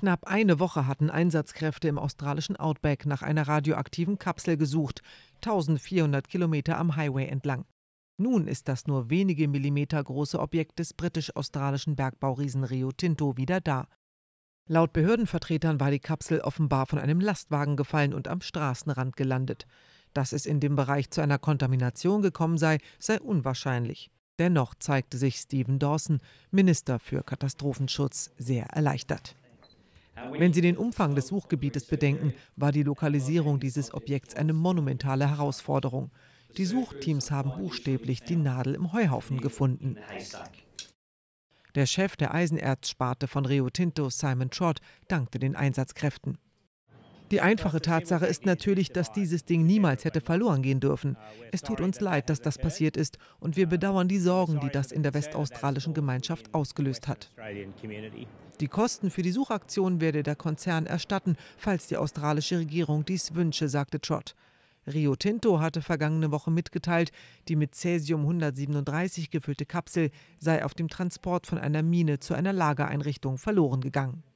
Knapp eine Woche hatten Einsatzkräfte im australischen Outback nach einer radioaktiven Kapsel gesucht, 1400 Kilometer am Highway entlang. Nun ist das nur wenige Millimeter große Objekt des britisch-australischen Bergbauriesen Rio Tinto wieder da. Laut Behördenvertretern war die Kapsel offenbar von einem Lastwagen gefallen und am Straßenrand gelandet. Dass es in dem Bereich zu einer Kontamination gekommen sei, sei unwahrscheinlich. Dennoch zeigte sich Stephen Dawson, Minister für Katastrophenschutz, sehr erleichtert. Wenn Sie den Umfang des Suchgebietes bedenken, war die Lokalisierung dieses Objekts eine monumentale Herausforderung. Die Suchteams haben buchstäblich die Nadel im Heuhaufen gefunden. Der Chef der Eisenerzsparte von Rio Tinto, Simon Trott, dankte den Einsatzkräften. Die einfache Tatsache ist natürlich, dass dieses Ding niemals hätte verloren gehen dürfen. Es tut uns leid, dass das passiert ist und wir bedauern die Sorgen, die das in der westaustralischen Gemeinschaft ausgelöst hat. Die Kosten für die Suchaktion werde der Konzern erstatten, falls die australische Regierung dies wünsche, sagte Trott. Rio Tinto hatte vergangene Woche mitgeteilt, die mit Cäsium 137 gefüllte Kapsel sei auf dem Transport von einer Mine zu einer Lagereinrichtung verloren gegangen.